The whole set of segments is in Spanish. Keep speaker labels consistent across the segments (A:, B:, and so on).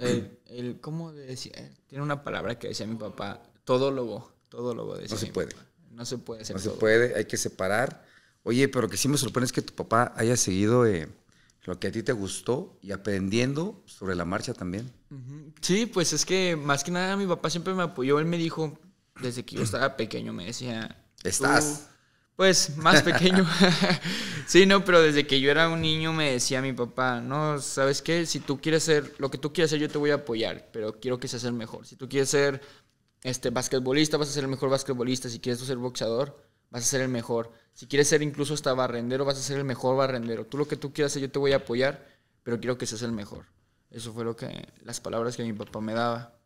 A: el, el ¿cómo decía? Eh, tiene una palabra que decía mi papá, todo lobo decía. No se puede. No se puede No se
B: puede, hay que separar. Oye, pero que sí me sorprende es que tu papá haya seguido eh, lo que a ti te gustó y aprendiendo sobre la marcha también.
A: Sí, pues es que más que nada mi papá siempre me apoyó. Él me dijo, desde que yo estaba pequeño, me decía... Estás. Pues más pequeño. sí, no, pero desde que yo era un niño me decía mi papá, no, ¿sabes qué? Si tú quieres ser, lo que tú quieras ser, yo te voy a apoyar, pero quiero que seas el mejor. Si tú quieres ser este, basquetbolista, vas a ser el mejor basquetbolista. Si quieres ser boxeador, vas a ser el mejor. Si quieres ser incluso hasta barrendero, vas a ser el mejor barrendero. Tú lo que tú quieras ser, yo te voy a apoyar, pero quiero que seas el mejor. Eso fue lo que, las palabras que mi papá me daba.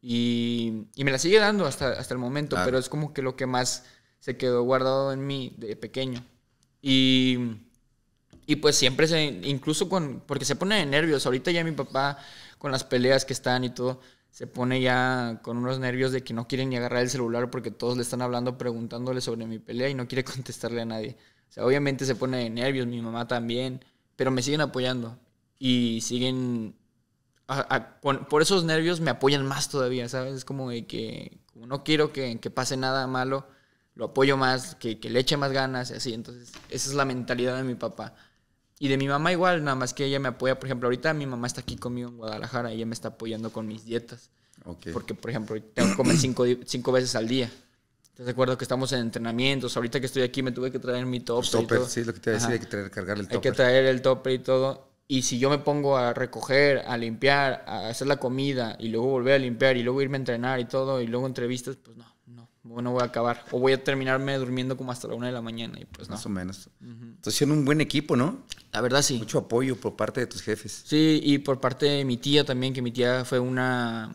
A: Y, me las sigue dando hasta, hasta el momento, pero es como que lo que más se quedó guardado en mí de pequeño. Y, y pues siempre se, incluso con, porque se pone de nervios, ahorita ya mi papá con las peleas que están y todo, se pone ya con unos nervios de que no quieren ni agarrar el celular porque todos le están hablando preguntándole sobre mi pelea y no quiere contestarle a nadie. O sea, obviamente se pone de nervios, mi mamá también, pero me siguen apoyando y siguen... por, esos nervios me apoyan más todavía, ¿sabes? Es como de que no quiero que, que pase nada malo, lo apoyo más, que, le eche más ganas y así. Entonces, esa es la mentalidad de mi papá. Y de mi mamá igual, nada más que ella me apoya. Por ejemplo, ahorita mi mamá está aquí conmigo en Guadalajara y ella me está apoyando con mis dietas. Porque, por ejemplo, tengo que comer cinco, veces al día. Te acuerdo que estamos en entrenamientos. Ahorita que estoy aquí me tuve que traer mi topper. Pues sí, lo que te decía, hay que traer, cargar el topper. Hay que traer el topper y todo. Y si yo me pongo a recoger, a limpiar, a hacer la comida y luego volver a limpiar y luego irme a entrenar y todo y luego entrevistas, pues no no voy a acabar. O voy a terminarme durmiendo como hasta la una de la mañana. Y pues Más o
B: menos. Estás siendo Entonces, un buen equipo, ¿no? La verdad, sí. Mucho apoyo por parte de tus jefes.
A: Sí, y por parte de mi tía también, que mi tía fue una.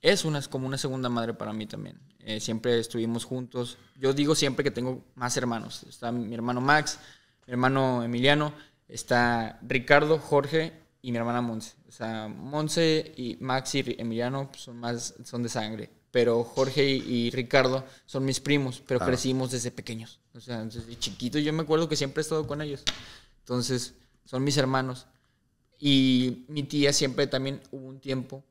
A: Es una, es como una segunda madre para mí también. Eh, siempre estuvimos juntos. Yo digo siempre que tengo más hermanos. Está mi hermano Max, mi hermano Emiliano, está Ricardo, Jorge y mi hermana Monse. O sea, Monse y Max y Emiliano pues, son, más, son de sangre pero Jorge y, Ricardo son mis primos, pero crecimos desde pequeños. O sea, desde chiquitos yo me acuerdo que siempre he estado con ellos. Entonces, son mis hermanos. Y mi tía siempre también hubo un tiempo,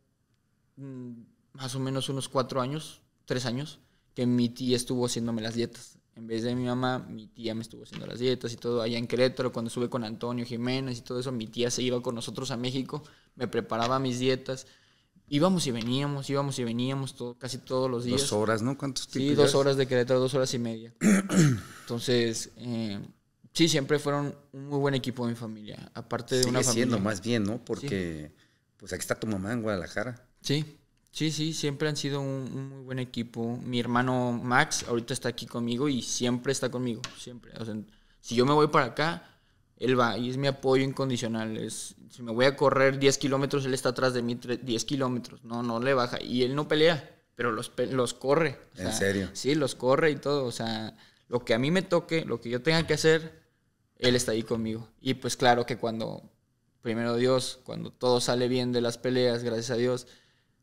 A: mm, más o menos unos cuatro años, tres años, que mi tía estuvo haciéndome las dietas. En vez de mi mamá, mi tía me estuvo haciendo las dietas y todo. Allá en Querétaro, cuando sube con Antonio Jiménez y todo eso, mi tía se iba con nosotros a México, me preparaba mis dietas íbamos y veníamos, íbamos y veníamos todo, casi todos los días. Dos horas, ¿no? ¿Cuántos Sí, dos horas de Querétaro, dos horas y media. Entonces, eh, sí, siempre fueron un muy buen equipo de mi familia. Aparte de una familia. siendo más bien,
B: ¿no? Porque, pues aquí está tu mamá en
A: Guadalajara. Sí, sí, sí, siempre han sido un, un, muy buen equipo. Mi hermano Max ahorita está aquí conmigo y siempre está conmigo, siempre. O sea, si yo me voy para acá, él va y es mi apoyo incondicional. Es, si me voy a correr 10 kilómetros, él está atrás de mí 10 kilómetros. No, no le baja. Y él no pelea, pero los, los corre. ¿En serio? Sí, los corre y todo. O sea, lo que a mí me toque, lo que yo tenga que hacer, él está ahí conmigo. Y pues claro que cuando, primero Dios, cuando todo sale bien de las peleas, gracias a Dios,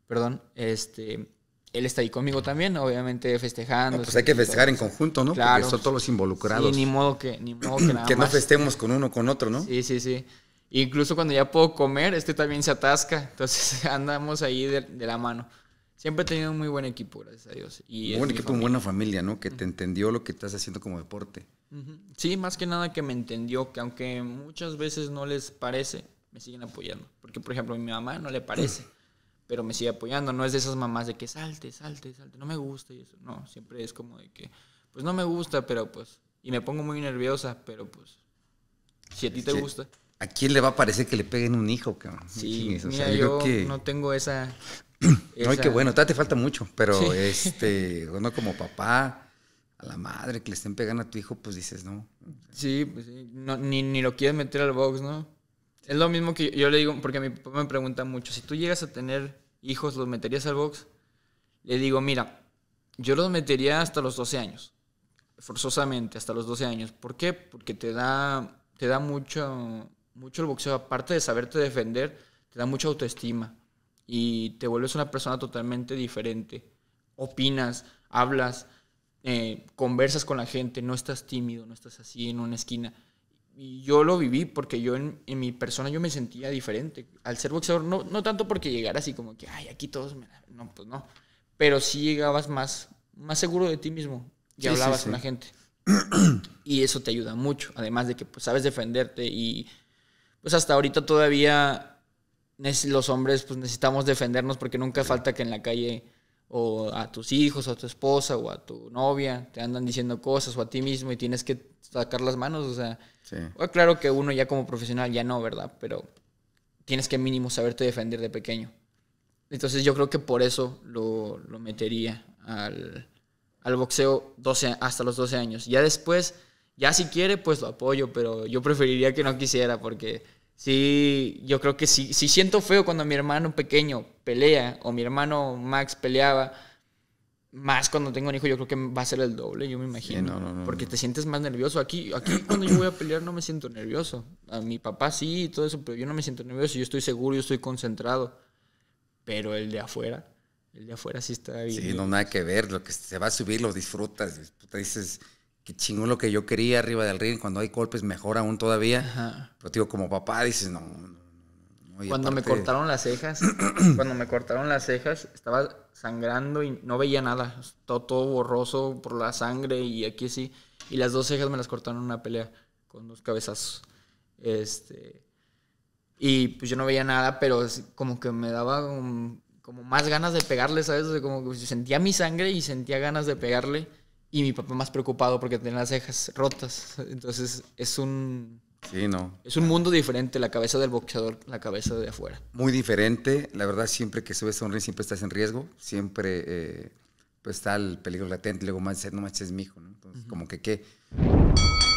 A: perdón, este, él está ahí conmigo también, obviamente festejando. pues hay que festejar en conjunto, ¿no? Claro. Porque son todos los involucrados. Y ni modo que, ni modo que nada Que no festemos con uno con otro, ¿no? Sí, sí, sí. Incluso cuando ya puedo comer, este también se atasca. Entonces andamos ahí de, la mano. Siempre he tenido un muy buen equipo, gracias a Dios. un buen equipo, una buena
B: familia, ¿no? Que te entendió lo que estás haciendo como deporte.
A: Sí, más que nada que me entendió, que aunque muchas veces no les parece, me siguen apoyando. Porque, por ejemplo, a mi mamá no le parece pero me sigue apoyando. No es de esas mamás de que salte, salte, salte, no me gusta y eso. No, siempre es como de que, pues no me gusta, pero pues, y me pongo muy nerviosa, pero pues, si a ti te gusta.
B: ¿A quién le va a parecer que le peguen un hijo, cabrón? Sí, o sea, mira, yo, que... no
A: tengo esa... esa... No, qué bueno,
B: te falta mucho, pero este, uno como papá, a la madre que le estén pegando a tu hijo, pues dices, no.
A: Sí, pues ni, lo quieres meter al box, ¿no? Es lo mismo que yo, le digo, porque mi papá me pregunta mucho, si tú llegas a tener hijos los meterías al box? Le digo, mira, yo los metería hasta los 12 años, forzosamente, hasta los 12 años. ¿Por qué? Porque te da, te da mucho, mucho el boxeo, aparte de saberte defender, te da mucha autoestima y te vuelves una persona totalmente diferente. Opinas, hablas, eh, conversas con la gente, no estás tímido, no estás así en una esquina y yo lo viví porque yo en, mi persona yo me sentía diferente. Al ser boxeador, no, no tanto porque llegara así como que, ay, aquí todos me... No, pues no. Pero sí llegabas más, más seguro de ti mismo y hablabas con la gente. y eso te ayuda mucho, además de que pues, sabes defenderte y pues hasta ahorita todavía los hombres pues necesitamos defendernos porque nunca falta que en la calle o a tus hijos, o a tu esposa, o a tu novia, te andan diciendo cosas, o a ti mismo, y tienes que sacar las manos, o sea, sí. claro que uno ya como profesional ya no, ¿verdad? Pero tienes que mínimo saberte defender de pequeño. Entonces yo creo que por eso lo, lo metería al, al boxeo 12, hasta los 12 años. Ya después, ya si quiere, pues lo apoyo, pero yo preferiría que no quisiera porque sí, yo creo que sí, sí siento feo cuando mi hermano pequeño pelea o mi hermano Max peleaba. Más cuando tengo un hijo, yo creo que va a ser el doble, yo me imagino. porque te sientes más nervioso. Aquí, aquí cuando yo voy a pelear no me siento nervioso. A mi papá sí y todo eso, pero yo no me siento nervioso. Yo estoy seguro, yo estoy concentrado. Pero el de afuera, el de afuera sí está bien. Sí, no,
B: nada que ver. Lo que se va a subir lo disfrutas. te dices, Qué chingón lo que yo quería arriba del ring. Cuando hay golpes, mejor aún todavía. Pero digo, como papá, dices, no. cuando me cortaron
A: las cejas, cuando me cortaron las cejas, estaba sangrando y no veía nada. Todo, todo borroso por la sangre y aquí sí. Y las dos cejas me las cortaron en una pelea con dos cabezazos. Este. Y pues yo no veía nada, pero como que me daba como más ganas de pegarle, ¿sabes? como que sentía mi sangre y sentía ganas de pegarle y mi papá más preocupado porque tenía las cejas rotas. Entonces es un... Sí, no. Es un mundo diferente, la cabeza del boxeador, la cabeza de afuera.
B: Muy diferente, la verdad siempre que subes a un ring siempre estás en riesgo, siempre eh, pues, está el peligro latente, luego más,
A: no manches, mijo, ¿no? Entonces, como que qué...